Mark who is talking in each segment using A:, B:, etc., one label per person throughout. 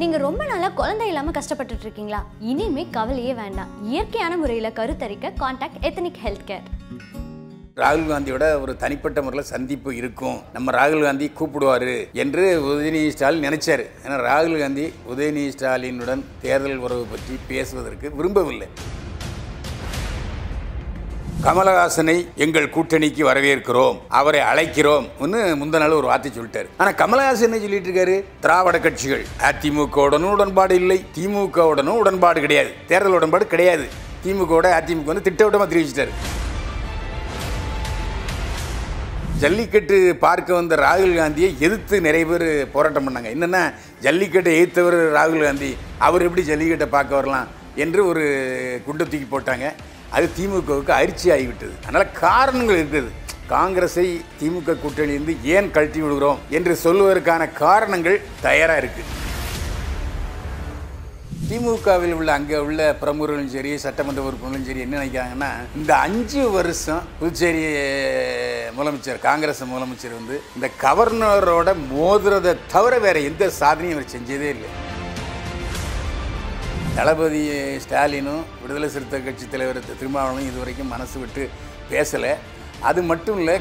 A: நீங்கள் ரொம்ப நாளாக குழந்தை இல்லாமல் கஷ்டப்பட்டுட்டு இருக்கீங்களா இனிமே கவலையே வேண்டாம் இயற்கையான முறையில் கருத்தரிக்க கான்டாக்ட் எத்தனிக் ஹெல்த் கேர்
B: ராகுல் காந்தியோட ஒரு தனிப்பட்ட முறையில் சந்திப்பு இருக்கும் நம்ம ராகுல் காந்தி கூப்பிடுவார் என்று உதயநிதி ஸ்டாலின் நினைச்சார் ஏன்னா ராகுல் காந்தி உதயநிதி ஸ்டாலினுடன் தேர்தல் உறவு பற்றி பேசுவதற்கு விரும்பவில்லை கமலஹாசனை எங்கள் கூட்டணிக்கு வரவேற்கிறோம் அவரை அழைக்கிறோம் முந்தின நாள் ஒரு வார்த்தை சொல்லிட்டாரு ஆனா கமலஹாசன் என்ன சொல்லிட்டு இருக்காரு திராவிட கட்சிகள் அதிமுகவுடனும் உடன்பாடு இல்லை திமுகவுடனும் உடன்பாடு கிடையாது தேர்தல் உடன்பாடு கிடையாது திமுகவோட அதிமுக வந்து திட்டவட்டமாக தெரிவிச்சிட்டாரு ஜல்லிக்கட்டு பார்க்க வந்த ராகுல் காந்தியை எதிர்த்து நிறைய பேர் போராட்டம் பண்ணாங்க என்னென்னா ஜல்லிக்கட்டை எதிர்த்தவர் ராகுல் காந்தி அவர் எப்படி ஜல்லிக்கட்டை பார்க்க வரலாம் என்று ஒரு குண்டை தூக்கி போட்டாங்க அது திமுகவுக்கு அரிச்சி ஆகிவிட்டது அதனால் காரணங்கள் இருக்குது காங்கிரஸை திமுக கூட்டணியிலிருந்து ஏன் கழட்டி விடுகிறோம் என்று சொல்வதற்கான காரணங்கள் தயாராக இருக்குது திமுகவில் உள்ள அங்கே உள்ள பிரமுகர்களும் சரி சட்டமன்ற உறுப்பினர்களும் சரி என்ன நினைக்கிறாங்கன்னா இந்த அஞ்சு வருஷம் புதுச்சேரி முதலமைச்சர் காங்கிரஸ் முதலமைச்சர் வந்து இந்த கவர்னரோட மோதுறதை தவிர வேறு எந்த சாதனையும் அவர் செஞ்சதே இல்லை தளபதி ஸ்டாலினும் விடுதலை சிறுத்தை கட்சி தலைவர் திருமாவளவனும் இதுவரைக்கும் மனசு விட்டு பேசலை அது மட்டும் இல்லை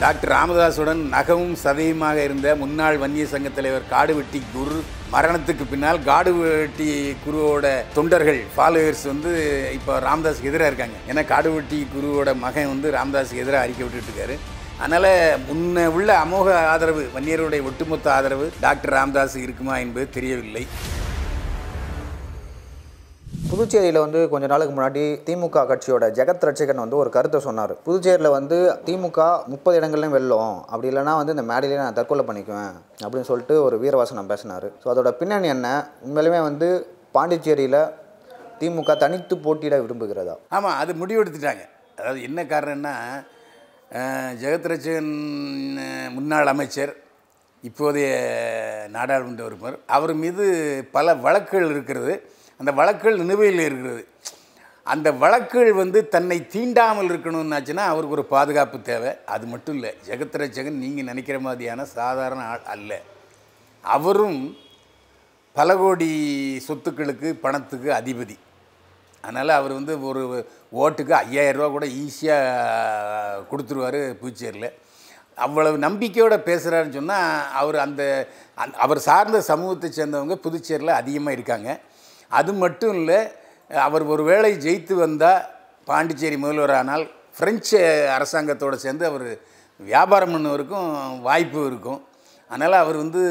B: டாக்டர் ராமதாசுடன் நகமும் சதையுமாக இருந்த முன்னாள் வன்னிய சங்க தலைவர் காடுவெட்டி குரு மரணத்துக்கு பின்னால் காடுவெட்டி குருவோட தொண்டர்கள் ஃபாலோவர்ஸ் வந்து இப்போ ராமதாஸுக்கு எதிராக இருக்காங்க ஏன்னா காடுவெட்டி குருவோட மகன் வந்து ராமதாஸுக்கு எதிராக அறிக்கை விட்டுட்டு அதனால் முன்ன உள்ள அமோக ஆதரவு வன்னியருடைய ஒட்டுமொத்த ஆதரவு டாக்டர் ராமதாஸ் இருக்குமா
A: என்பது தெரியவில்லை புதுச்சேரியில் வந்து கொஞ்ச நாளுக்கு முன்னாடி திமுக கட்சியோட ஜெகத் ரட்சகன் வந்து ஒரு கருத்தை சொன்னார் புதுச்சேரியில் வந்து திமுக முப்பது இடங்கள்லையும் வெல்லும் அப்படி இல்லைனா வந்து இந்த மேடையிலே நான் தற்கொலை பண்ணிக்குவேன் அப்படின்னு சொல்லிட்டு ஒரு வீரவாசனம் பேசினார் ஸோ அதோட பின்னணி என்ன உண்மையிலுமே வந்து பாண்டிச்சேரியில் திமுக தனித்து போட்டியிட விரும்புகிறதா
B: ஆமாம் அது முடிவெடுத்துட்டாங்க அதாவது என்ன காரணம்னா ஜெகத் ரட்சகன் முன்னாள் அமைச்சர் இப்போதைய நாடாளுமன்ற உறுப்பினர் அவர் மீது பல வழக்குகள் இருக்கிறது அந்த வழக்குகள் நினைவையில் இருக்கிறது அந்த வழக்குகள் வந்து தன்னை தீண்டாமல் இருக்கணும்னாச்சுன்னா அவருக்கு ஒரு பாதுகாப்பு தேவை அது மட்டும் இல்லை ஜெகத்ரட்சகன் நீங்கள் நினைக்கிற மாதிரியான சாதாரண ஆள் அல்ல அவரும் பல கோடி சொத்துக்களுக்கு பணத்துக்கு அதிபதி அதனால் அவர் வந்து ஒரு ஓட்டுக்கு ஐயாயிரரூவா கூட ஈஸியாக கொடுத்துருவார் பூச்சேரியில் அவ்வளவு நம்பிக்கையோடு பேசுகிறாருன்னு சொன்னால் அவர் அந்த அவர் சார்ந்த சமூகத்தை சேர்ந்தவங்க புதுச்சேரியில் அதிகமாக இருக்காங்க அது மட்டும் இல்லை அவர் ஒரு வேளை ஜெயித்து வந்தால் பாண்டிச்சேரி முதல்வரானால் ஃப்ரெஞ்சு அரசாங்கத்தோடு சேர்ந்து அவர் வியாபாரம் பண்ணுவருக்கும் வாய்ப்பு இருக்கும் அதனால் அவர் வந்து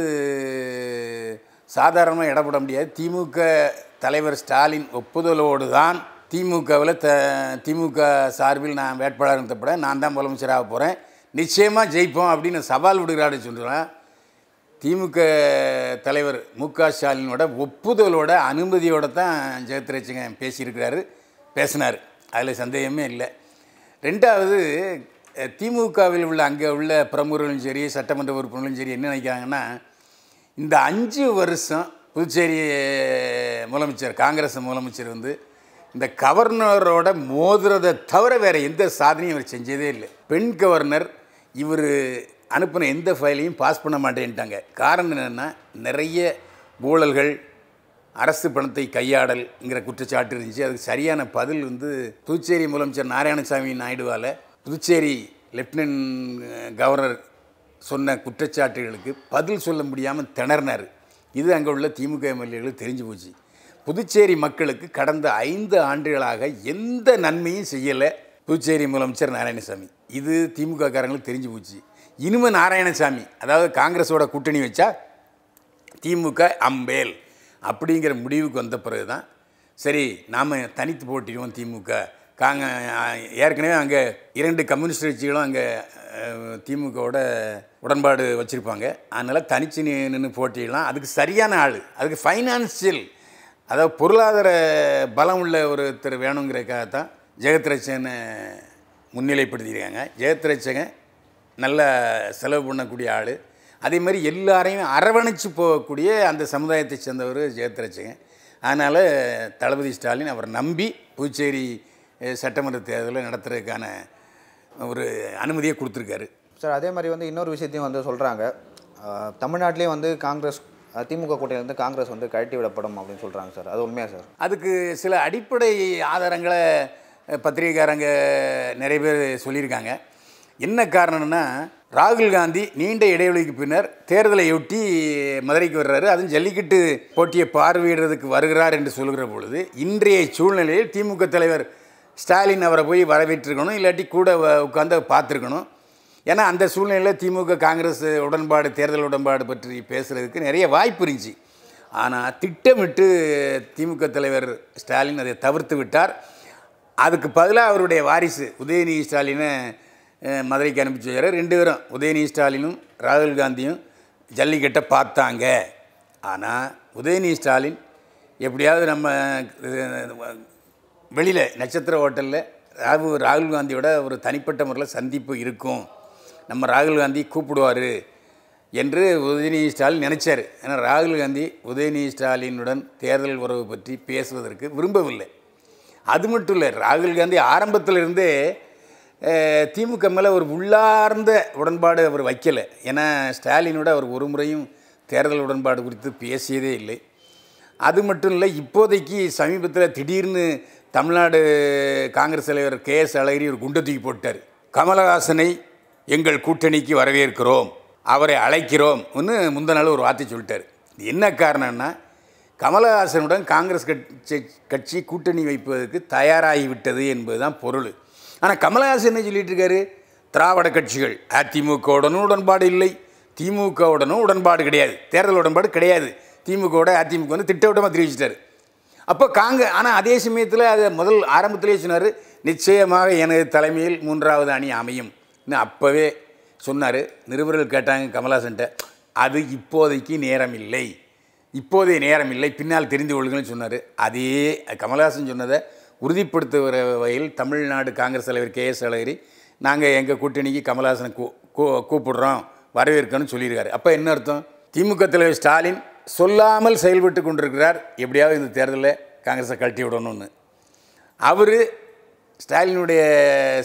B: சாதாரணமாக இடப்பட முடியாது திமுக தலைவர் ஸ்டாலின் ஒப்புதலோடு தான் திமுகவில் த திமுக சார்பில் நான் வேட்பாளர் நிறுத்தப்பட நான் தான் முதலமைச்சராக போகிறேன் நிச்சயமாக ஜெயிப்போம் அப்படின்னு சவால் விடுகிறாடு சொல்கிறேன் திமுக தலைவர் மு க ஸ்டாலினோட ஒப்புதலோட அனுமதியோடு தான் ஜெகத்ரட்சிகன் பேசியிருக்கிறாரு பேசினார் அதில் சந்தேகமே இல்லை ரெண்டாவது திமுகவில் உள்ள அங்கே உள்ள பிரமுகர்களும் சரி சட்டமன்ற உறுப்பினர்களும் சரி என்ன நினைக்கிறாங்கன்னா இந்த அஞ்சு வருஷம் புதுச்சேரி முதலமைச்சர் காங்கிரஸ் முதலமைச்சர் வந்து இந்த கவர்னரோட மோதுறதை தவிர வேறு எந்த சாதனையும் இவர் செஞ்சதே இல்லை பெண் கவர்னர் இவர் அனுப்பின எந்த ஃபைலையும் பாஸ் பண்ண மாட்டேன்ட்டாங்க காரணம் என்னென்னா நிறைய ஊழல்கள் அரசு பணத்தை கையாடல்ங்கிற குற்றச்சாட்டு இருந்துச்சு அதுக்கு சரியான பதில் வந்து புதுச்சேரி முதலமைச்சர் நாராயணசாமி நாயுடுவால் புதுச்சேரி லெப்டினன்ட் கவர்னர் சொன்ன குற்றச்சாட்டுகளுக்கு பதில் சொல்ல முடியாமல் திணறினார் இது அங்கே உள்ள திமுக எம்எல்ஏகளுக்கு தெரிஞ்சு போச்சு புதுச்சேரி மக்களுக்கு கடந்த ஐந்து ஆண்டுகளாக எந்த நன்மையும் செய்யலை புதுச்சேரி முதலமைச்சர் நாராயணசாமி இது திமுக காரங்களுக்கு தெரிஞ்சு போச்சு இனிம நாராயணசாமி அதாவது காங்கிரஸோட கூட்டணி வச்சா திமுக அம்பேல் அப்படிங்கிற முடிவுக்கு வந்த பிறகு தான் சரி நாம் தனித்து போட்டிடுவோம் திமுக காங்க ஏற்கனவே அங்கே இரண்டு கம்யூனிஸ்ட் கட்சிகளும் அங்கே திமுகவோட உடன்பாடு வச்சுருப்பாங்க அதனால் தனிச்சு நின்று போட்டிடலாம் அதுக்கு சரியான ஆள் அதுக்கு ஃபைனான்சியல் அதாவது பொருளாதார பலம் உள்ள ஒருத்தர் வேணுங்கிறதுக்காக தான் ஜெகத்ரட்சனை முன்னிலைப்படுத்தியிருக்காங்க ஜெகத்ரட்சகன் நல்ல செலவு பண்ணக்கூடிய ஆள் அதே மாதிரி எல்லாரையும் அரவணைச்சு போகக்கூடிய அந்த சமுதாயத்தை சேர்ந்தவர் ஜெயத்ரட்சகன் அதனால் தளபதி ஸ்டாலின் அவர் நம்பி புதுச்சேரி
A: சட்டமன்ற தேர்தலில் நடத்துறதுக்கான ஒரு அனுமதியை கொடுத்துருக்காரு சார் அதே மாதிரி வந்து இன்னொரு விஷயத்தையும் வந்து சொல்கிறாங்க தமிழ்நாட்டிலே வந்து காங்கிரஸ் திமுக வந்து காங்கிரஸ் வந்து கழட்டி விடப்படும் அப்படின்னு சொல்கிறாங்க சார் அது உண்மையாக சார்
B: அதுக்கு சில அடிப்படை ஆதாரங்களை பத்திரிகைக்காரங்க நிறைய பேர் சொல்லியிருக்காங்க என்ன காரணம்னா ராகுல் காந்தி நீண்ட இடைவெளிக்கு பின்னர் தேர்தலையொட்டி மதுரைக்கு வர்றாரு அதுவும் ஜல்லிக்கட்டு போட்டியை பார்வையிடுறதுக்கு வருகிறார் என்று சொல்கிற பொழுது இன்றைய சூழ்நிலையில் திமுக தலைவர் ஸ்டாலின் அவரை போய் வரவேற்றிருக்கணும் இல்லாட்டி கூட உட்காந்து பார்த்துருக்கணும் ஏன்னா அந்த சூழ்நிலையில் திமுக காங்கிரஸ் உடன்பாடு தேர்தல் உடன்பாடு பற்றி பேசுகிறதுக்கு நிறைய வாய்ப்பு இருந்துச்சு ஆனால் திட்டமிட்டு திமுக தலைவர் ஸ்டாலின் அதை தவிர்த்து விட்டார் அதுக்கு பதிலாக அவருடைய வாரிசு உதயநிதி ஸ்டாலினை மதுரைக்கு அனுப்பிச்சு வைக்கிறார் ரெண்டு பேரும் உதயநிதி ஸ்டாலினும் ராகுல் காந்தியும் ஜல்லிக்கட்டை பார்த்தாங்க ஆனால் உதயநிதி ஸ்டாலின் எப்படியாவது நம்ம வெளியில் நட்சத்திர ஹோட்டலில் ராகு ராகுல் காந்தியோட ஒரு தனிப்பட்ட முறையில் சந்திப்பு இருக்கும் நம்ம ராகுல் காந்தி கூப்பிடுவார் என்று உதயநிதி ஸ்டாலின் நினச்சார் ஏன்னா ராகுல் காந்தி உதயநிதி ஸ்டாலினுடன் தேர்தல் உறவு பற்றி பேசுவதற்கு விரும்பவில்லை அது மட்டும் இல்லை ராகுல் காந்தி ஆரம்பத்திலிருந்தே திமுக மேலே ஒரு உள்ளார்ந்த உடன்பாடு அவர் வைக்கலை ஏன்னா ஸ்டாலினோட அவர் ஒரு முறையும் தேர்தல் உடன்பாடு குறித்து பேசியதே இல்லை அது மட்டும் இல்லை இப்போதைக்கு சமீபத்தில் திடீர்னு தமிழ்நாடு காங்கிரஸ் தலைவர் கே எஸ் அழகிரி ஒரு குண்டு தூக்கி போட்டார் கமலஹாசனை எங்கள் கூட்டணிக்கு வரவேற்கிறோம் அவரை அழைக்கிறோம் ஒன்று முந்த நாள் ஒரு வார்த்தை சொல்லிட்டார் என்ன காரணம்னா கமலஹாசனுடன் காங்கிரஸ் கட்சி கட்சி கூட்டணி வைப்பதற்கு தயாராகிவிட்டது என்பது தான் பொருள் ஆனால் கமலஹாசன் என்ன சொல்லிட்டு இருக்காரு திராவிட கட்சிகள் அதிமுகவுடனும் உடன்பாடு இல்லை திமுகவுடனும் உடன்பாடு கிடையாது தேர்தல் உடன்பாடு கிடையாது திமுகவோட அதிமுக வந்து திட்டவட்டமாக தெரிவிச்சிட்டாரு அப்போ காங்க ஆனால் அதே சமயத்தில் அதை முதல் ஆரம்பத்திலே சொன்னார் நிச்சயமாக எனது தலைமையில் மூன்றாவது அணி அமையும் அப்போவே சொன்னார் நிருபர்கள் கேட்டாங்க கமலாசன்ட்ட அது இப்போதைக்கு நேரம் இல்லை இப்போதைய நேரம் இல்லை பின்னால் தெரிந்து கொள்ளுங்கள்னு சொன்னார் அதே கமல்ஹாசன் சொன்னதை உறுதிப்படுத்துகிற வகையில் தமிழ்நாடு காங்கிரஸ் தலைவர் கே எஸ் அழகிரி நாங்கள் எங்கள் கூட்டணிக்கு கமல்ஹாசனை கூ கூப்பிடுறோம் வரவேற்கணும்னு சொல்லியிருக்காரு அப்போ என்ன அர்த்தம் திமுக தலைவர் ஸ்டாலின் சொல்லாமல் செயல்பட்டு கொண்டிருக்கிறார் எப்படியாவது இந்த தேர்தலில் காங்கிரஸை கழட்டி விடணும்னு அவர் ஸ்டாலினுடைய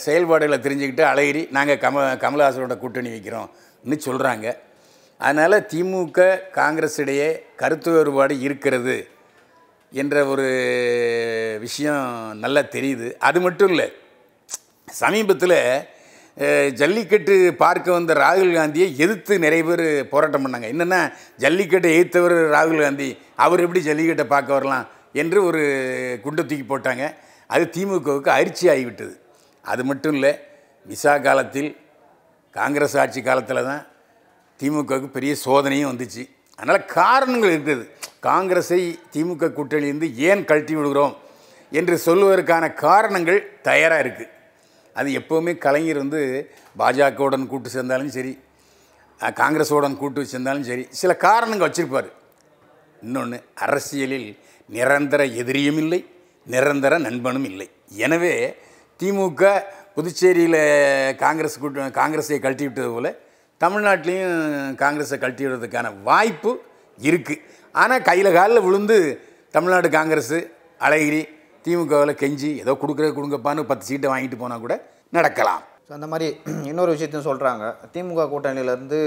B: செயல்பாடுகளை தெரிஞ்சுக்கிட்டு அழகிரி நாங்கள் கம கமல்ஹாசனோட கூட்டணி வைக்கிறோம்னு சொல்கிறாங்க அதனால் திமுக காங்கிரஸிடையே கருத்து வேறுபாடு இருக்கிறது என்ற ஒரு விஷயம் நல்லா தெரியுது அது மட்டும் இல்லை சமீபத்தில் ஜல்லிக்கட்டு பார்க்க வந்த ராகுல் காந்தியை எதிர்த்து நிறைய பேர் போராட்டம் பண்ணாங்க என்னென்னா ஜல்லிக்கட்டை எதிர்த்தவர் ராகுல் காந்தி அவர் எப்படி ஜல்லிக்கட்டை பார்க்க வரலாம் என்று ஒரு குண்டை தூக்கி போட்டாங்க அது திமுகவுக்கு அரிச்சி ஆகிவிட்டது அது மட்டும் இல்லை விசா காலத்தில் காங்கிரஸ் ஆட்சி காலத்தில் தான் திமுகவுக்கு பெரிய சோதனையும் வந்துச்சு அதனால் காரணங்கள் இருக்குது காங்கிரஸை திமுக கூட்டணியிலிருந்து ஏன் கழட்டி விடுகிறோம் என்று சொல்லுவதற்கான காரணங்கள் தயாராக இருக்குது அது எப்போவுமே கலைஞர் வந்து பாஜகவுடன் கூட்டு சேர்ந்தாலும் சரி காங்கிரஸோடன் கூட்டு சேர்ந்தாலும் சரி சில காரணங்கள் வச்சுருப்பார் இன்னொன்று அரசியலில் நிரந்தர எதிரியும் இல்லை நிரந்தர நண்பனும் இல்லை எனவே திமுக புதுச்சேரியில் காங்கிரஸ் கூட்ட காங்கிரஸை கழட்டி விட்டது போல் தமிழ்நாட்டிலையும் காங்கிரஸை கழட்டி விடுறதுக்கான வாய்ப்பு இருக்குது ஆனால் கையில் காலில் விழுந்து தமிழ்நாடு காங்கிரஸு அழகிரி திமுகவில் கெஞ்சி ஏதோ கொடுக்குறது கொடுங்கப்பான்னு பத்து சீட்டை வாங்கிட்டு போனால் கூட நடக்கலாம்
A: ஸோ அந்த மாதிரி இன்னொரு விஷயத்தையும் சொல்கிறாங்க திமுக கூட்டணியிலேருந்து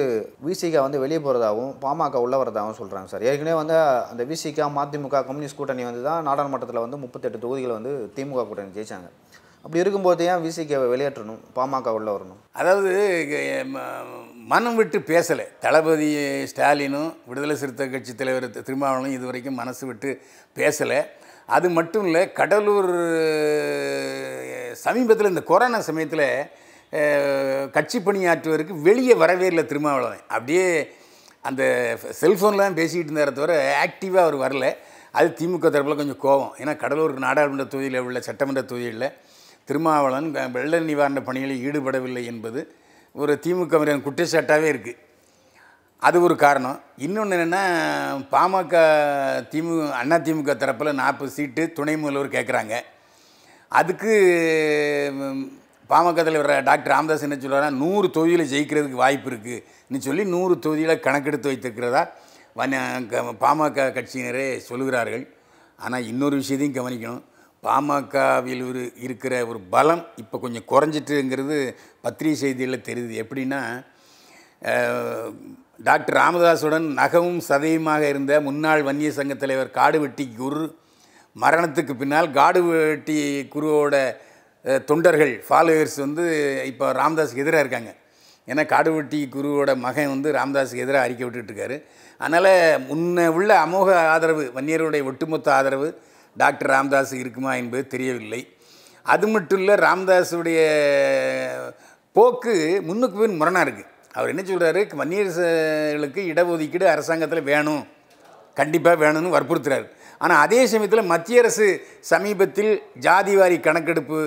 A: விசிகா வந்து வெளியே போகிறதாகவும் பாமக உள்ளே வரதாகவும் சொல்கிறாங்க சார் ஏற்கனவே வந்து அந்த விசிகா மதிமுக கம்யூனிஸ்ட் கூட்டணி வந்து தான் நாடாளுமன்றத்தில் வந்து முப்பத்தெட்டு தொகுதிகளை வந்து திமுக கூட்டணி ஜெயித்தாங்க அப்படி இருக்கும்போது ஏன் விசிக்க வெளியேற்றணும் பாமக உள்ளே வரணும்
B: அதாவது மனம் விட்டு பேசலை தளபதி ஸ்டாலினும் விடுதலை சிறுத்தை கட்சி தலைவர் திருமாவளவனும் இது வரைக்கும் மனசு விட்டு பேசலை அது மட்டும் இல்லை கடலூர் சமீபத்தில் இந்த கொரோனா சமயத்தில் கட்சி பணியாற்றுவதற்கு வெளியே வரவே இல்லை திருமாவளவன் அப்படியே அந்த செல்ஃபோன்லாம் பேசிக்கிட்டு இருந்தார தவிர ஆக்டிவாக அவர் வரல அது திமுக தரப்பில் கொஞ்சம் கோபம் ஏன்னா கடலூருக்கு நாடாளுமன்ற தொகுதியில் உள்ள சட்டமன்ற தொகுதியில் திருமாவளன் வெள்ள நிவாரண பணிகளில் ஈடுபடவில்லை என்பது ஒரு திமுக குற்றச்சாட்டாகவே இருக்குது அது ஒரு காரணம் இன்னொன்று என்னென்னா பாமக திமு அண்ணா திமுக தரப்பில் நாற்பது சீட்டு துணை முதல்வர் கேட்குறாங்க அதுக்கு பாமக தலைவர் டாக்டர் ராமதாஸ் என்ன சொல்கிறாருன்னா நூறு தொகுதியில் ஜெயிக்கிறதுக்கு வாய்ப்பு இருக்குதுன்னு சொல்லி நூறு தொகுதியில் கணக்கெடுத்து வைத்திருக்கிறதா பாமக கட்சியினரே சொல்கிறார்கள் ஆனால் இன்னொரு விஷயத்தையும் கவனிக்கணும் பாமகவில் இருக்கிற ஒரு பலம் இப்போ கொஞ்சம் குறைஞ்சிட்டுங்கிறது பத்திரிகை செய்தியில் தெரியுது எப்படின்னா டாக்டர் ராமதாஸுடன் நகவும் சதையுமாக இருந்த முன்னாள் வன்னிய சங்க தலைவர் காடுவெட்டி குரு மரணத்துக்கு பின்னால் காடுவெட்டி குருவோட தொண்டர்கள் ஃபாலோவர்ஸ் வந்து இப்போ ராமதாஸுக்கு எதிராக இருக்காங்க ஏன்னா காடுவெட்டி குருவோட மகன் வந்து ராமதாஸுக்கு எதிராக அறிக்கை விட்டுட்டுருக்காரு அதனால் முன்ன உள்ள அமோக ஆதரவு வன்னியருடைய ஒட்டுமொத்த ஆதரவு டாக்டர் ராம்தாஸ் இருக்குமா என்பது தெரியவில்லை அது மட்டும் இல்லை ராம்தாஸுடைய போக்கு முன்னுக்கு பின் முரணாக இருக்குது அவர் என்ன சொல்கிறாரு வன்னியர்களுக்கு இடஒதுக்கீடு அரசாங்கத்தில் வேணும் கண்டிப்பாக வேணும்னு வற்புறுத்துறாரு ஆனால் அதே சமயத்தில் மத்திய அரசு சமீபத்தில் ஜாதிவாரி கணக்கெடுப்பு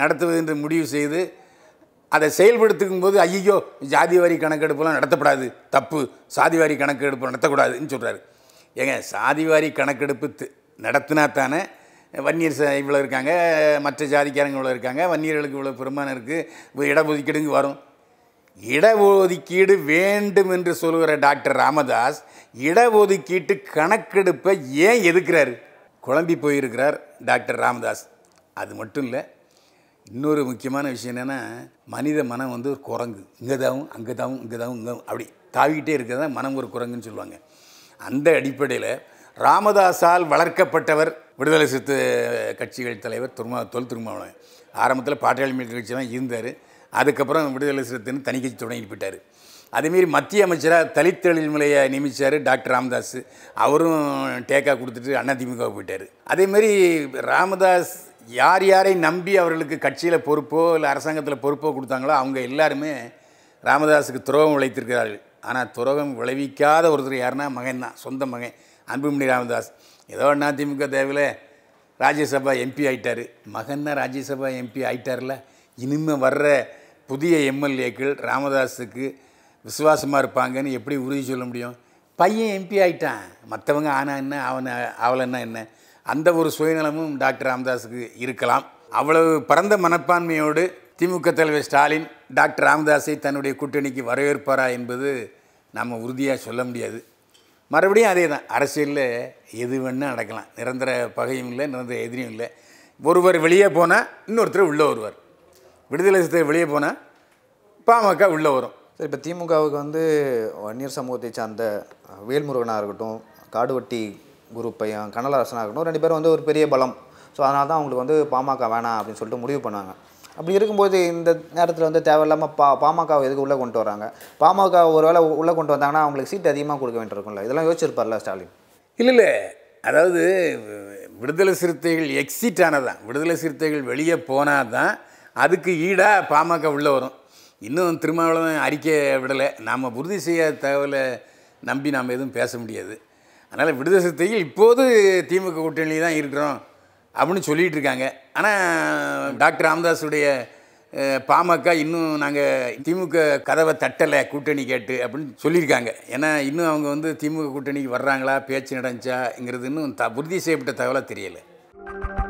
B: நடத்துவது என்று முடிவு செய்து அதை செயல்படுத்துக்கும் போது ஐயோ ஜாதிவாரி கணக்கெடுப்புலாம் நடத்தப்படாது தப்பு சாதிவாரி கணக்கெடுப்பு நடத்தக்கூடாதுன்னு சொல்கிறாரு ஏங்க சாதிவாரி கணக்கெடுப்பு நடத்தினா தானே வன்னியர் இவ்வளோ இருக்காங்க மற்ற ஜாதிக்காரங்க இவ்வளோ இருக்காங்க வன்னியர்களுக்கு இவ்வளோ பெருமானம் இருக்குது இடஒதுக்கீடுங்க வரும் இடஒதுக்கீடு வேண்டும் என்று சொல்கிற டாக்டர் ராமதாஸ் இடஒதுக்கீட்டு கணக்கெடுப்பை ஏன் எதுக்கிறார் குழம்பி போயிருக்கிறார் டாக்டர் ராமதாஸ் அது மட்டும் இல்லை இன்னொரு முக்கியமான விஷயம் என்னென்னா மனித மனம் வந்து ஒரு குரங்கு இங்கே தாவும் அங்கே தாவும் இங்கே தாவும் இங்கே அப்படி தாவிக்கிட்டே இருக்கிறதா மனம் ஒரு குரங்குன்னு சொல்லுவாங்க அந்த அடிப்படையில் ராமதாஸால் வளர்க்கப்பட்டவர் விடுதலை சித்து கட்சிகள் தலைவர் துருமா தொல் திருமாவளவன் ஆரம்பத்தில் பாட்டாளி மீட்டர் கட்சி தான் இருந்தார் அதுக்கப்புறம் விடுதலை சிறுத்தைன்னு தனி கட்சி தொடங்கிட்டு போயிட்டார் அதேமாரி மத்திய அமைச்சராக தலித் தொழில்முறையை நியமித்தார் டாக்டர் ராமதாஸ் அவரும் டேக்கா கொடுத்துட்டு அதிமுக போயிட்டார் அதேமாரி ராமதாஸ் யார் யாரை நம்பி அவர்களுக்கு கட்சியில் பொறுப்போ இல்லை அரசாங்கத்தில் பொறுப்போ கொடுத்தாங்களோ அவங்க எல்லாருமே ராமதாஸுக்கு துரோகம் விளைத்திருக்கிறார்கள் ஆனால் துரோகம் விளைவிக்காத ஒருத்தர் யாருன்னா மகன் தான் சொந்த மகன் அன்புமணி ராமதாஸ் ஏதோ அண்ணா திமுக தேவையில் ராஜ்யசபா எம்பி ஆயிட்டார் மகன்னா ராஜ்யசபா எம்பி ஆயிட்டார்ல இனிமேல் வர்ற புதிய எம்எல்ஏக்கள் ராமதாஸுக்கு விசுவாசமாக இருப்பாங்கன்னு எப்படி உறுதி சொல்ல முடியும் பையன் எம்பி ஆயிட்டான் மற்றவங்க ஆனா என்ன அவன் அவளைன்னா என்ன அந்த ஒரு சுயநலமும் டாக்டர் ராமதாஸுக்கு இருக்கலாம் அவ்வளவு பரந்த மனப்பான்மையோடு திமுக தலைவர் ஸ்டாலின் டாக்டர் ராமதாஸை தன்னுடைய கூட்டணிக்கு வரவேற்பாரா என்பது நாம் உறுதியாக சொல்ல முடியாது மறுபடியும் அதே தான் அரசியலில் எது வேணும் நடக்கலாம் நிரந்தர பகையும் இல்லை நிரந்தர எதிரியும் இல்லை ஒருவர் வெளியே போனால்
A: இன்னொருத்தர் உள்ளே வருவார் விடுதலை சிறுத்தை வெளியே போனால் பாமக உள்ளே வரும் சரி இப்போ திமுகவுக்கு வந்து வன்னியர் சமூகத்தை சார்ந்த வேல்முருகனாக இருக்கட்டும் காடுவட்டி குரூப்பையும் கனலரசனாக இருக்கட்டும் ரெண்டு பேரும் வந்து ஒரு பெரிய பலம் ஸோ அதனால தான் அவங்களுக்கு வந்து பாமக வேணாம் அப்படின்னு சொல்லிட்டு முடிவு பண்ணாங்க அப்படி இருக்கும்போது இந்த நேரத்தில் வந்து தேவையில்லாமல் பா பாமகவை எதுக்கு உள்ளே கொண்டு வராங்க பாமக ஒரு வேளை உள்ளே கொண்டு வந்தாங்கன்னா அவங்களுக்கு சீட் அதிகமாக கொடுக்க வேண்டியிருக்கும்ல இதெல்லாம் யோசிச்சிருப்பார்ல ஸ்டாலின்
B: இல்லை இல்லை அதாவது விடுதலை சிறுத்தைகள் எக்ஸிட் ஆனதான் விடுதலை சிறுத்தைகள் வெளியே போனால் தான் அதுக்கு ஈடாக பாமக உள்ளே வரும் இன்னும் திருமாவளவன் அறிக்கை விடலை நாம் உறுதி செய்ய தகவலை நம்பி நாம் எதுவும் பேச முடியாது அதனால் விடுதலை சிறுத்தைகள் இப்போது திமுக கூட்டணியில் தான் இருக்கிறோம் அப்படின்னு சொல்லிகிட்டு இருக்காங்க ஆனால் டாக்டர் ராமதாஸுடைய பாமக இன்னும் நாங்கள் திமுக கதவை தட்டலை கூட்டணி கேட்டு அப்படின்னு சொல்லியிருக்காங்க ஏன்னா இன்னும் அவங்க வந்து திமுக கூட்டணிக்கு வர்றாங்களா பேச்சு நடந்துச்சாங்கிறது இன்னும் த உறுதி செய்யப்பட்ட தகவலாக தெரியலை